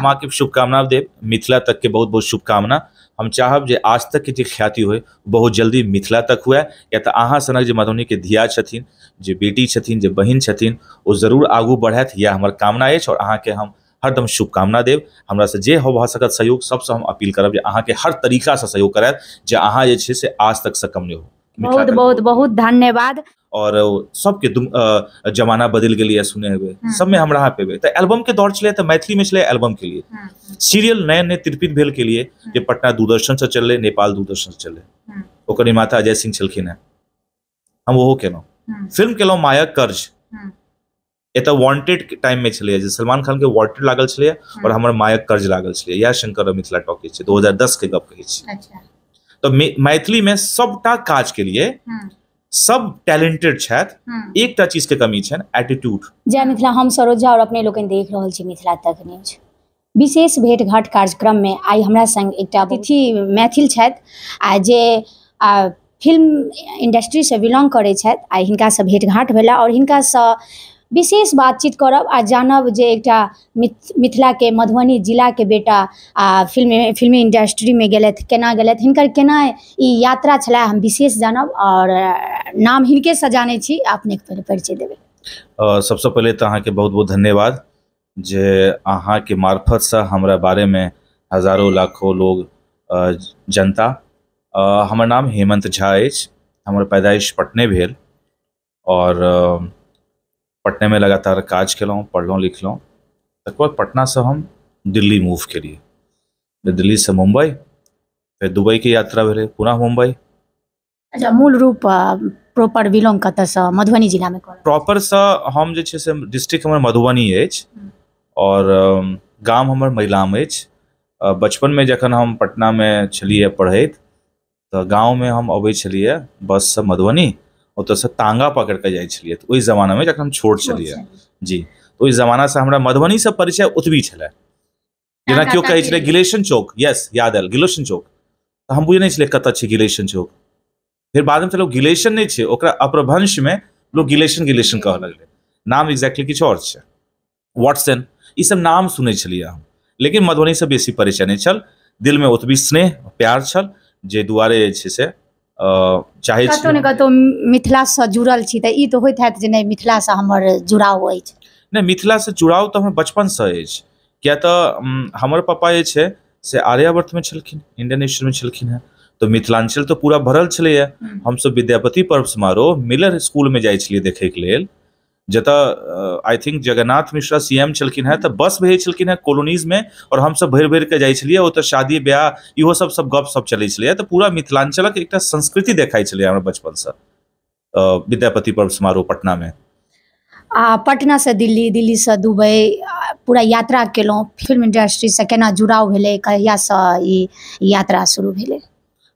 माँ के शुभकामना देव मिथिला तक के बहुत बहुत शुभकामना हम चाहब जो आज तक के ख्याति हुए बहुत जल्दी मिथिला तक हुए या तो अहाँ सनक मधुबनी के धिया छथिन जो बेटी छथिन जो बहन छथिन वो जरूर आगू बढ़त यह हमारे कामना अछि और अहाँ के हम हरदम शुभकामना देव हमरा से जे हो सकत सहयोग सबसे हम अपील करब अहाँ के हर तरीका से सहयोग करत जे अहाँ जे से आज तक से कम नहीं हो बहुत बहुत बहुत धन्यवाद और सबके जमाना बदल गए यऽ सुने हेबै सबमे हम रहा पेबै तो एल्बम के दौर चले तो मैथिली में चले एल्बम के लिए हम्म, हम्म। सीरियल नए नए तिरपित भेल के लिए हम्म। जो पटना दूरदर्शन से चल नेपाल दूरदर्शन से चललै ओकर निर्माता अजय सिंह छलखिन है हम वो केलहुँ फिल्म कलो माया कर्ज एत वांटेड टाइम में छे सलमान खान के वांटेड लागल छे और हमारे माया कर्ज लागल छे इएह शंकर मिथिला टॉकी हजार दस के गप कहे अच्छा। मैथिली में सबटा काज के लिए सब टैलेंटेड एक टा चीज के कमी छन एटीट्यूड जय मिथिला हम सरोज झा और अपने लोकनि देख रहल छी मिथिला तक न्यूज विशेष भेंटघाट कार्यक्रम में आई हमरा संग एकटा अतिथि मैथिल छथि आ जे आ, फिल्म इंडस्ट्री से बिलोंग करे छथि आ हिनका हिनकासँ भेँटघाट भेला और हिनका से विशेष बातचीत करब आ जानब जे एकटा मिथिला के मधुबनी जिला के बेटा आ फिल्म फिल्मी इंडस्ट्री में गेलथि केना गेलथि हिनकर केना ई यात्रा छला हम विशेष जानब और नाम हिनके सजाने छी अपने परिचय देवे सबसे पहले तो अहाँ के बहुत बहुत धन्यवाद जे अहाँ के मार्फत से हमारे बारे में हजारों लाखों लोग जनता हमार नाम हेमंत झा अछि हमर पैदाइश पटने भेल और पटने में लगातार काज कयलहुँ पढ़लहुँ लिखलहुँ तक बाद से हम दिल्ली मूव दिल्ली से मुंबई फिर के यात्रा भेलै पुनः मुंबई अच्छा मूल रूप प्रॉपर बिलोंग कतऽसँ मधुबनी जिला में हम जे छै से डिस्ट्रिक्ट हमर मधुबनी अछि आओर हम्म। गाम हमर महिलाम अछि जखन हम पटना में छलियै पढ़ैत गाँव में हम अबै बस से मधुबनी ओतऽसँ तांगा के जाए जाइ छलियै तऽ ओहि में जखन हम छोट छलियै जी तो ओहि जमानासँ हमरा मधुबनीसँ परिचय ओतबी छलै जेना केओ कहै छलै गिलेशन चौक यस याद आयल गिलेशन चौक तऽ हम बुझै नहि कतऽ छै गिलेशन चौक फिर बाद में लोग गिलेशन नहीं छे ओकरा में लोग गिलेशन गिलेशन कह लगलै नाम एग्जैक्टली किछु और छै वाटसन ई सब नाम सुने छलियै हम लेकिन मधुबनी से बेसी परिचय नहीं छल दिल में ओतबी स्नेह प्यार छल जे दुआरे जे छै से चाहै छी कतौ ने मिथिला से जुड़ल छी त ई तो होइत हैत जे मिथिला से हमर जुड़ाव छ अछि मिथिला से जुड़ाव तऽ हमर है छ किया त हमर पापा जे छै से में छलखिन इंडोनेशिया में छलखिन है तो मिथिलांचल तो पूरा भरल छे हम हम्म। सब विद्यापति पर्व समारोह मिलर स्कूलमे जाइ देखे के लिए जत I think Jagannath Mishra CM छलखिन है तऽ बस भेजै छलखिन हेँ कॉलोनीजमे आओर हमसब भरि भरि कऽ जाइ छलियै शादी ब्याह इो सब सब गप सब चलै छलैए तऽ पूरा के एक संस्कृति देखा हमारे बचपन से विद्यापति पर्व समारोह पटना में आ पटना से दिल्ली दिल्ली से दुबई पूरा यात्रा कलो फिल्म से केना जुड़ाव भेलै कहिया से यात्रा शुरू भेलै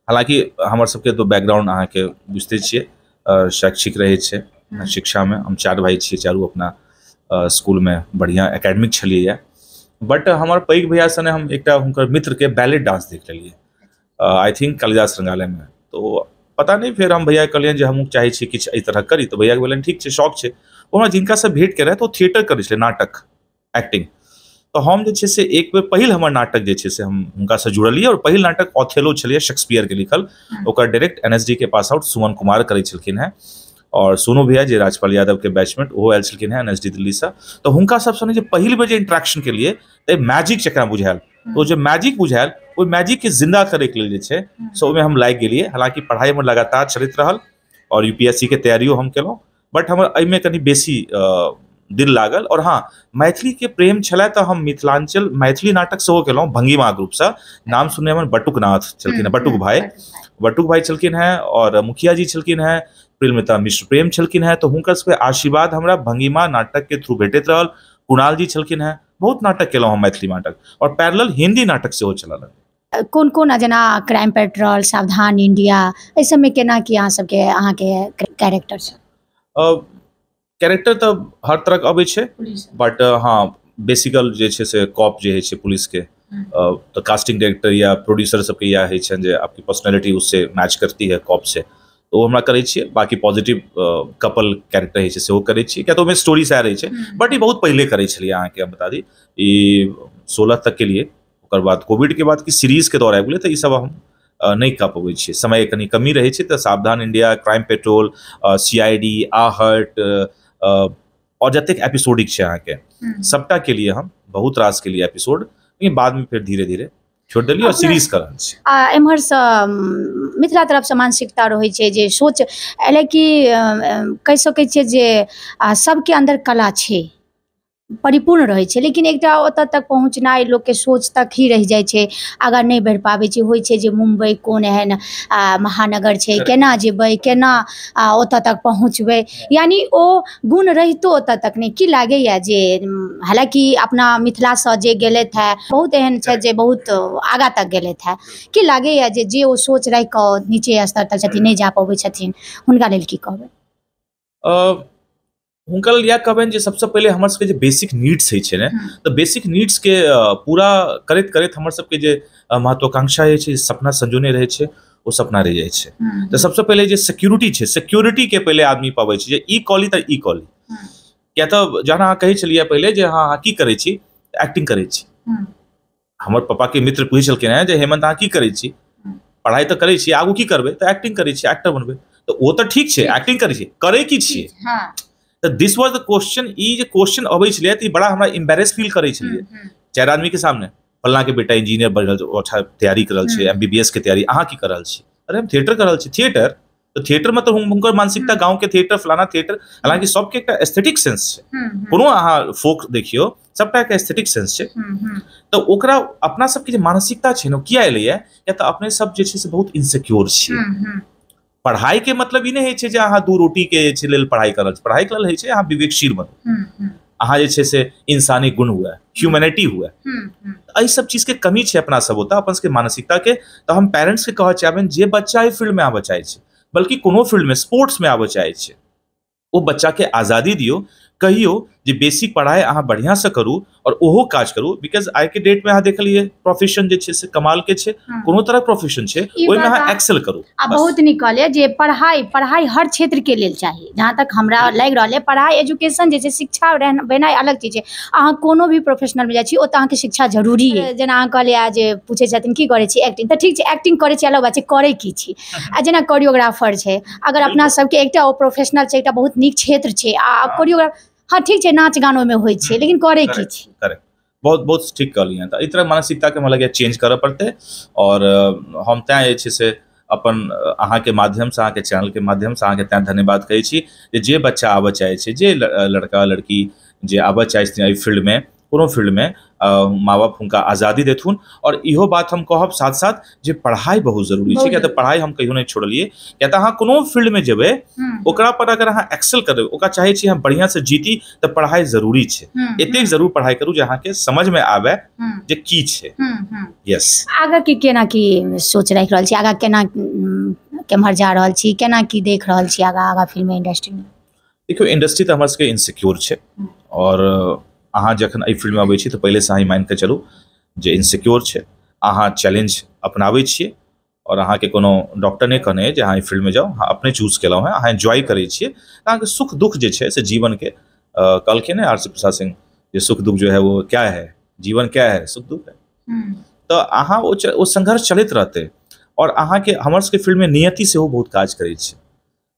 हालांकि हमारे सबके तो बैकग्राउंड के बुझते छे शैक्षिक छे शिक्षा में हम चार भाई छे चारू अपना स्कूल में बढ़िया एकेडमिक छलियैए बट हमार पैघ भैया सने हम हर हुनकर के बैलेट डांस देख लेलियै आई थिंक कालिदास में तो पता नहीं फिर हम भैया कहलियनि जो हम चाहे छे कि इस तरह करी तो भैया कहलनि ठीक छे शौक छे वहाँ जिनका से भेंट केने तऽ थिएटर करे नाटक एक्टिंग तो हम जो छै से एक बेर पहल हमर नाटक जे छै से हम हुनकासँ जुड़ल और आओर नाटक ऑथेलो शेक्सपियर के लिखल हम्म। ओकर डायरेक्ट एन के पास आउट सुमन कुमार करै छलखिन हेँ सोनू भैया जे राजपाल के बैचमेट वो आयल छलखिन हेँ एन एस डी दिल्लीसँ तऽ तो हुनका सब सङ्गे जे पहल बेर जे इंट्रैक्शन लिए तऽ मैजिक जकरा बुझायल तो जे मैजिक बुझायल मैजिक के जिंदा करैके लेल जे छै हम्म। से हम लागि गेलियै हालांकि पढ़ाई में लगातार चलित रहल और यूपीएससी के तैयारियों हम केलहुँ बट हमर एहिमे बेसी दिल लागल और हाँ मैथिली के प्रेम छल तो हम मिथिलांचल मैथिली नाटक सेहो केलहुँ भंगीमा से नाम सुनने हमर बटुक नाथ छलखिन हेँ हम्म, बटुक हम्म, भाई हम्म। बटुक भाई छलखिन है और मुखिया जी छलखिन है प्रेमिता मिश्र प्रेम छलखिन है तो हर सबके आशीर्वाद हमरा भंगीमा नाटक के थ्रू भेटैत रहा कुणाल जी छलखिन है बहुत नाटक केलहुँ हम मैथिली नाटक और पैरल हिंदी नाटक से सेहो चलल कौन कोन जना क्राइम पेट्रोल सावधान इंडिया इस सब में केना कि अहाँ सबके अहाँके कैरेक्टर कैरेक्टर तो हर तरह के छै बट हाँ बेसिकल जे से कॉप जे होइ पुलिस के तो कास्टिंग डायरेक्टर या प्रोड्यूसर सबके इएह है छनि जे आपकी पर्सनैलिटी उससे मैच करती है कॉप से तो हम हमरा बाकी पॉजिटिव कपल कैरेक्टर होइ छै सेहो करै छियै किया तऽ ओहिमे स्टोरी सएह रही छै बट हम्म। ये बहुत पहिले करै छलियै के हम बता दी ये सोलह तक के लिए ओकर बाद के बाद की के दौर आबि गेलै तऽ ईसभ हम नहीं कर पबे समय कनी कमी रहे छै तो Savdhaan India crime patrol C I D Aahat और औजतिक एपिसोडिक छै अहाँके हम्म। सबटा के लिए हम बहुत रास के लिए एपिसोड लेकिन बाद में फिर धीरे धीरे छोड़ि देलियै आओर सीरीज कऽ रहल छी आ एम्हरसँ मिथिला तरफसँ मानसिकता रहै छै जे सोच एले कि कह सकै छियै जे सबके अंदर कला छै परिपूर्ण रहै छै लेकिन एकटा ओतऽ तक पहुँचनाइ लोकके सोच तक ही रहि जाइ छै अगर नहि बढ़ि पाबै छै होइ छै जे मुम्बइ कोन एहन महानगर छै केना जेबै केना आ, ओतऽ तक पहुँचबै यानि ओ गुण रहितो ओतऽ तक नहि की लागैए जे हालाँकि अपना मिथिलासँ जे गेलथि हे बहुत एहन छथि जे बहुत आगाँ तक गेलथि हे की लागैए जे जे ओ सोच राखि कऽ नीचे स्तर तक छथिन नहि जा पबै छथिन हुनका लेल की कहबै हुनकर लेल इएह कहबनि जे सबसँ पहिले हमर सबके जे बेसिक नीड्स होइ छै ने हम्म। तऽ बेसिक नीड्सके पूरा करैत करैत हमर सबके जे महत्वाकांक्षा होइ छै सपना संजोने रहै छै ओ सपना रहि जाइ छै हम्म। तऽ सबसँ पहिले जे सिक्योरिटी छै सिक्योरिटीके पहिले आदमी पाबै छै जे ई कॉली तऽ ई कॉली हम्म। किया तऽ जहन अहाँ कहै छलियै पहिले जे अहाँ अहाँ की करै छी एक्टिंग करै छी हमर पप्पाके मित्र पूछै छलखिन हेँ जे हेमंत अहाँ की करै छी पढ़ाई तऽ करै छी आगू की करबै तऽ एक्टिंग करै छी एक्टर बनबै तऽ ओ तऽ ठीक छै एक्टिंग करै छी करै की छियै तो this was the question question अब बड़ा हमारा एम्बेरेस फील करे चार आदमी के सामने के बेटा इंजीनियर बनल अच्छा तैयारी कर छै एम बी बी एस के तैयारी अहाँ की करल अरे हम थिएटर कर छी थिएटर तो थिएटर में तो हर मानसिकता गाँव के थिएटर फलाना थिएटर हालांकि सबके एक एस्थेटिक सेंस छै हम्म, हम्म। कोनो अहाँ फोक देखियौ सबका के एस्थेटिक सेंस है तो ओकरा अपना सबके मानसिकता है ने किया या अपने सब जे से बहुत इनसिक्योर छे पढ़ाई के मतलब ई नहीं है अहाँ दू रोटी के लिए पढ़ाई लेल पढ़ाई करल अहाँ विवेकशील बनू हम्म, हम्म। अहाँ से इंसानी गुण हुए ह्यूमैनिटी हुए हम्म, एहि सब के कमी है अपना सब होता अपन सबके के तो हम के कह चाहबनि जे बच्चा ही फील्ड में आवे चाहे बल्कि कोनो स्पोर्ट्स में आवे चाहे वो बच्चा के आजादी दियो कहियो जो बेसिक पढ़ाई अहाँ बढ़िया से करू और ओहो काज करू बिकॉज के डेट में अहाँ देख लिये प्रोफेशन जे छै से कमालके छै हम्म। कोनो तरह प्रोफेशन छे छै में अहाँ एक्सेल करू आ बहुत नीक जे पढ़ाई पढ़ाई हर क्षेत्र के लेल चाहिए जहाँ तक हमरा हम्म। लागि रहल अइ पढ़ाइ एजुकेशन जे छै शिक्षा भेनाइ अलग चीज छै अहाँ कोनो भी प्रोफेशनलमे जाइ छी ओतऽ अहाँके शिक्षा जरूरी है जेना अहाँ कहलियै जे पूछे छथिन की करै छी एक्टिंग तऽ ठीक छै एक्टिंग करै छी अलग बात छै करै की छी हम्म। आ जेना कोरियोग्राफर छै अगर अपना सबके एकटा ओ प्रोफेशनल छै एकटा बहुत नीक क्षेत्र छै आ कोरियोग्राफर हाँ ठीक है नाच गानों में हो लेकिन करे की बहुत बहुत ठीक कहलियै तऽ तरह मानसिकता के लगैए मतलब चेंज करऽ पड़तै आओर हम तेँ के माध्यम से अपन के माध्यम से चैनलके माध्यमसँ के तेँ धन्यवाद कहै जे बच्चा आबऽ चाहे जे लड़का लड़की जे आबऽ चाहे अ फील्ड में कोनो फील्ड में माँ बाप हुनका आज़ादी देथुन और इहो बात हम कहब साथ साथ जे पढ़ाई बहुत जरूरी है क्या तो पढ़ाई हम कहियो नहीं छोड़लिए क्या तो अहाँ कोनो फील्ड में जेबे हम्म। ओकरा पर अगर अहाँ एक्सेल करबै ओकरा चाहै छी हम बढ़िया से जीती तो पढ़ाई जरूरी छै हम्म, हम्म। एतेक जरूर पढ़ाई करू जे के समझ में आबै जे की छै यस आगे की केना की सोच रख रहल छी आगाँ केना केम्हर जा रहल छी केना की देख रहल छी आगे आगाँ फिल्म इंडस्ट्री में देखियो इंडस्ट्री तो हमर सबके इनसिक्योर छै और अहाँ जखन एहि फील्डमे अबै छी तऽ पहिलेसँ अहाँ ई मानिके चलू जे इनसिक्योर छै अहाँ चैलेंज अपनाबै छियै आओर अहाँके कोनो डॉक्टर नहि कहने अइ जे अहाँ एहि फील्डमे जाउ अहाँ अपने चूज केलहुँ हेँ अहाँ इन्जॉय करै छियै अहाँके सुख दुख जे छै से जीवनके कहलखिन आर सी प्रसाद सिंह जे सुख दुख जो है वो क्या है जीवन क्या है सुख दुख है हम्म। तऽ अहाँ ओ ओ संघर्ष चलैत रहतै आओर अहाँके हमर सबके फील्डमे नियति सेहो बहुत काज करै छै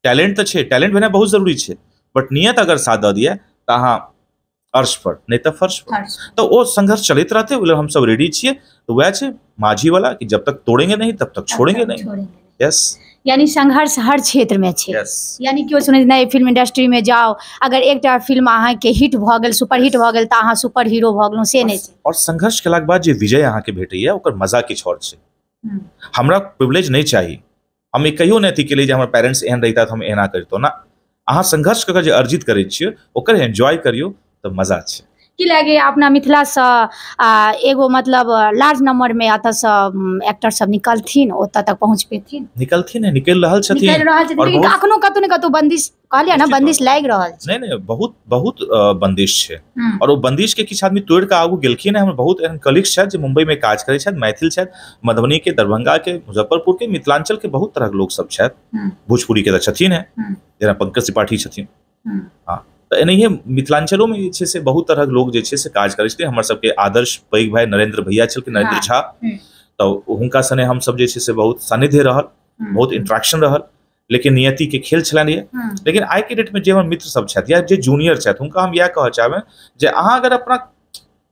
टैलेंट तऽ छै टैलेंट भेनाइ बहुत जरूरी छै बट नियत अगर साथ दऽ दिए तऽ अहाँ अर्श पर नहीं तो फर्श पर तो वो संघर्ष चलित रहते बोले हम सब रेडी छे तो वह छे माझी वाला कि जब तक तोड़ेंगे नहीं तब तक छोड़ेंगे नहीं यस यानी संघर्ष हर क्षेत्र में छे yes. यानी कि सुने नए फिल्म इंडस्ट्री में जाओ अगर एक फिल्म अहाँ के हिट भ गेल हिट भ गेल तो अहाँ सुपर हीरो भ गेलहुँ से नहीं और संघर्ष केलाक बाद जे विजय अहाँ के है ओकर मजा किछु और छे हम्म। हमरा प्रिविलेज नहीं चाहिए हम ई कहियो नहि अथी केलियै जे हमर पेरेंट्स एहन रहिता तऽ हम एना करितहुँ ना अहाँ संघर्ष कऽ जे अर्जित करै छियै ओकर एंजॉय करियौ तो मजा छे की लगे अपना मिथिला से एगो मतलब लार्ज नंबर में अत से एक्टर सब निकलथिन ओतऽ तक पहुँच पेथिन निकलथिन है निकल रहल छथिन निकल रहल छथिन लेकिन अखनो कतो ने कतो बंदिश कहलियै ना बंदिश लाग रहल छै नहीं नहीं बहुत बहुत बंदिश छै हम्म। और वो बंदिश के किछ आदमी तोड़ के आगु गेलखिन है हमर बहुत एहन कलीग्स छथि जे मुंबई में काज करै छथि मैथिल छथि मधुबनी के दरभंगा के मुजफ्फरपुर के मिथिलांचल के बहुत तरह के लोग सब छथि हम्म। भोजपुरी के छथिन है हम्म। जेना पंकज त्रिपाठी छथिन हां तऽ मिथिलांचलों में जे से बहुत तरह लोग जे से काज करे छथिन हमर सबके आदर्श पैघ भाई नरेंद्र भैया छलखिन नरेंद्र हाँ। झा तो हुनका सने हम सब जे छै से बहुत सानिध्य रहल हम्म। बहुत इंट्रैक्शन रहल लेकिन नियति के खेल छलनि ये हाँ। लेकिन आई के डेट में जे हमर मित्र सब छथि या जे जूनियर छथि हुनका हम इएह कहऽ चाहबनि जे अहाँ अगर अपना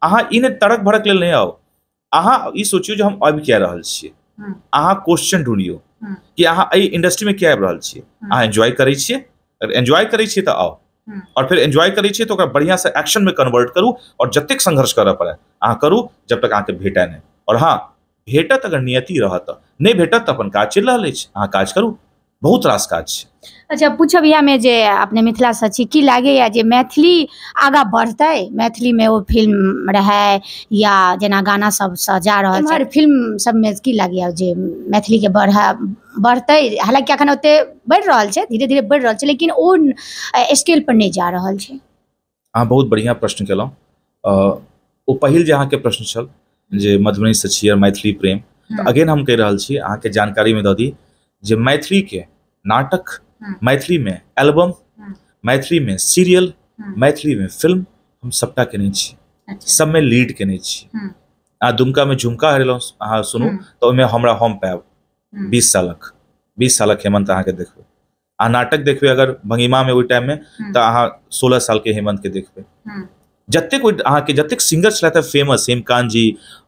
अहाँ इन तड़क भड़क लेल नहि आओ अहाँ ई सोचियौ जे हम अब क्या रहल छियै हाँ। अहाँ क्वेश्चन ढूंढियो कि अहाँ एहि में क्या आबि रहल छियै अहाँ एंजॉय करै छियै अगर एंजॉय करै छियै तऽ आओ हम्म। और फिर एंजॉय करी छी तऽ तो ओकरा से एक्शन में कन्वर्ट करू और जतेक संघर्ष करे पड़ै आ करू जब तक आके भेटे नहीं और हां भेटत अगर नियति रहत नहीं भेटत अपन काज चल रहल है आ काज करू बहुत रास काज छै अच्छा पूछब इएहमे जे अपने मिथिला से छी की लागे या जे मैथिली आगा बढ़ते मैथिली में वो फिल्म रहे या जना गाना सब सजा रहल छै फिल्म सब में की लागे या जे मैथिली के बढ़ बढ़ते हालांकि अखन ओते बढ़ रहल छै धीरे धीरे बढ़ रहल छै लेकिन ओ स्केल पर नहीं जा रहल छै अहाँ बहुत बढ़िया प्रश्न अ ओ पहिल जे के प्रश्न छल जे मधुबनी मधुबनीसँ छियै मैथिली प्रेम अगेन हम कह रहल छी अहाँके जानकारीमे दऽ दी जे मैथिली के नाटक हम्म। मैथिली में एल्बम हम्म। मैथिली में सीरियल हम्म। मैथिली में फिल्म हम सबटा केने छी अच्छा। सब में लीड केने छी आ दुमका में झुमका हरेलहुँ अहाँ सुनू तो हमरा हम पायब बीस सालक बीस सालक हेमंत अहाँके देखबै आ नाटक देखबै अगर भंगिमा में टाइम में तऽ साल सोलह हेमंत के देखबै जत्ते कोई हाँ, के जतेक सिंगर छलथि फेमस हेमकांत जी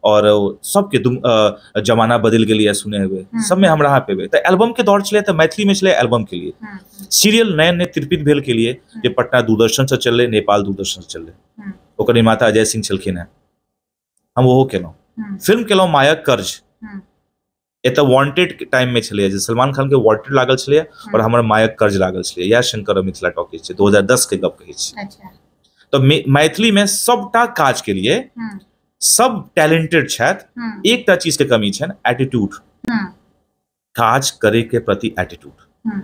और सबके दुम आ, जमाना बदलि गेल यऽ सुने हेबै सबमे हमरा एल्बम के दौर एल्बमके दौड़ तो मैथिली में मैथिलीमे एल्बम के लिए हम्म। सीरियल नया नया तिरपित भेल के लिए जे हम्म। पटना दूरदर्शन से चललै नेपाल दूरदर्शन से चललै हम्म। ओकर निर्माता अजय सिंह छलखिन हेँ हम वो केलहुँ फिल्म केलहुँ मायक कर्ज एतऽ वांटेड टाइममे छलैए जे सलमान खान के वांटेड लागल छलैए और हमर मायक कर्ज लागल छलैए या शंकर मिथिला टॉकीज छै दू हजार दसके गप कहै छी अच्छा। तो मैथिली में सबटा काज के लिए हम्म। सब टैलेंटेड हम्म। एक चीज के कमी छनि एटीट्यूड हम्म। काज करे के प्रति एटीट्यूड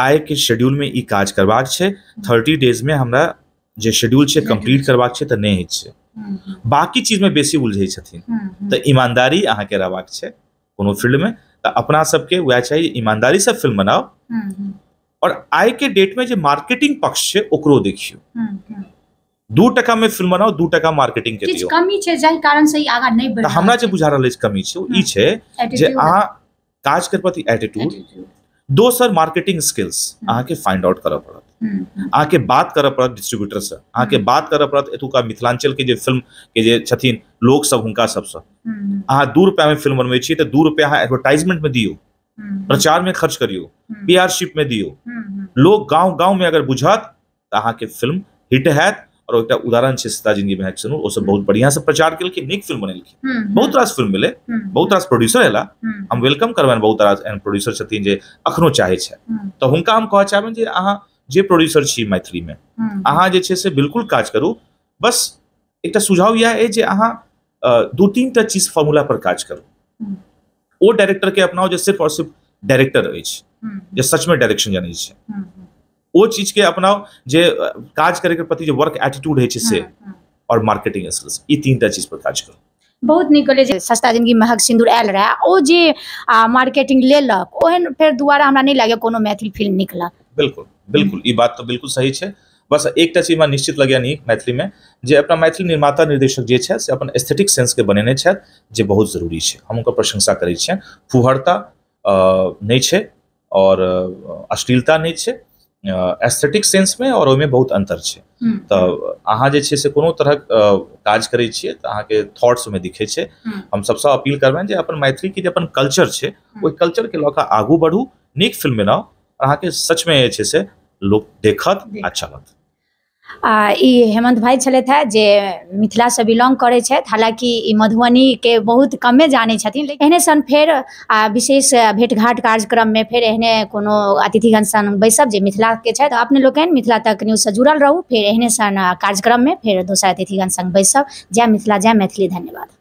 आय के शेड्यूल में ई काज करवाक थर्टी डेज में हमरा जे शेड्यूल छै कंप्लीट करवाक छे त नै हे छे बाकी चीज में बेसी उलझे छथिन त ईमानदारी के रहबाक छे कोनो फील्ड में त अपना सबके वै चाहिए ईमानदारी से फिल्म बनाओ और आय के डेट में जो मार्केटिंग पक्ष छै ओकरो देखियो हम्म, हम्म। दू टका में फिल्म बनाओ दू टका मार्केटिंग के दियौ कमी छे जाहि कारण से ई आगा नहीं बढ़ तो हमरा जे बुझा रहल छै कमी छै ई हम्म। छै जे आ काज के प्रति एटीट्यूड दोसर मार्केटिंग स्किल्स आहा के फाइंड आउट करब पड़त अहाँके बात करऽ पड़त डिस्ट्रीब्यूटर से अहाँके बात करऽ पड़त एतुका मिथिलांचल के जे फिल्म के जे छथिन लोक सब हुनका सब सबसँ अहाँ दू में फिल्म बनबै छी त दू रुपया एडवर्टाइजमेंट में दियो हम्म। प्रचार में खर्च करियो पीआरशिप हम्म। में दियो हम्म, लोग गांव गांव में अगर बुझत के फिल्म हिट है और एक उदाहरण छे सीता जिंदगी में सुनू वो सब बहुत बढ़िया से प्रचार लिए नीक फिल्म बनेलखिन बहुत रास फिल्म मिले बहुत रास प्रोड्यूसर एला हम वेलकम करबनि बहुत रास एहन प्रोड्यूसर छथिन जे अखनो चाहे छे तो हुनका हम कह चाहबन जे अहाँ जे प्रोड्यूसर छी मैथिली में अहाँ जे छे से बिल्कुल काज करू बस एकटा सुझाव या है जे अहाँ दो तीन टा चीज फॉर्मूला पर काज करू ओ डायरेक्टर के अपनाओ जो सिर्फ और सिर्फ डायरेक्टर हम्म, हम्म। जो सच में डायरेक्शन जानै छै ओ चीज के अपनाओ जो काज करे के प्रति जो वर्क एटीट्यूड है छै से हाँ, हाँ। और मार्केटिंग स्किल्स ई तीनटा चीज पर काज करो बहुत निक कहलियै सस्ता जिंदगी महक सिंदूर आयल रहा ओ जे आ, मार्केटिंग लेलक ओहन फिर दोबारा हमरा नहीं लागैए कोनो मैथिली फिल्म निकला बिल्कुल बिल्कुल ये बात तो बिल्कुल सही है बस एक चीज हमरा निश्चित लगे नहीं मैथिली में जे अपना मैथिली निर्माता निर्देशक जे से अपन एस्थेटिक सेंस के बनेने छथि जे बहुत जरूरी है हम उनका प्रशंसा करे फुहरता नहीं है और अश्लीलता नहीं है एस्थेटिक सेंस में और ओहिमे बहुत अंतर है तो अहाँ जे से कोनो तरह काज छे तो तऽ के थॉट्स में दिखे छे हम सबसे अपील करबनि जे अपन के जे अपन कल्चर छे हम्म। ओहि कल्चर के कऽ आगू बढ़ू निक फिल्म के सच में जे से लोग देखत आ चलत आ हेमंत भाई छे छलथि हे जे बिलोंग करे हालांकि मधुबनी के बहुत कमे जाने लेकिन एहने सन फिर विशेष भेटघाट कार्यक्रम में फिर एहने कोनो अतिथिगण सन बैसब मिथिला के छथि अपने लोग मिथिला तक न्यूज से जुड़ल रहू फिर एहने सन कार्यक्रम में फिर दोसर अतिथिगण संग बैसब जय मिथिला जय मैथिली धन्यवाद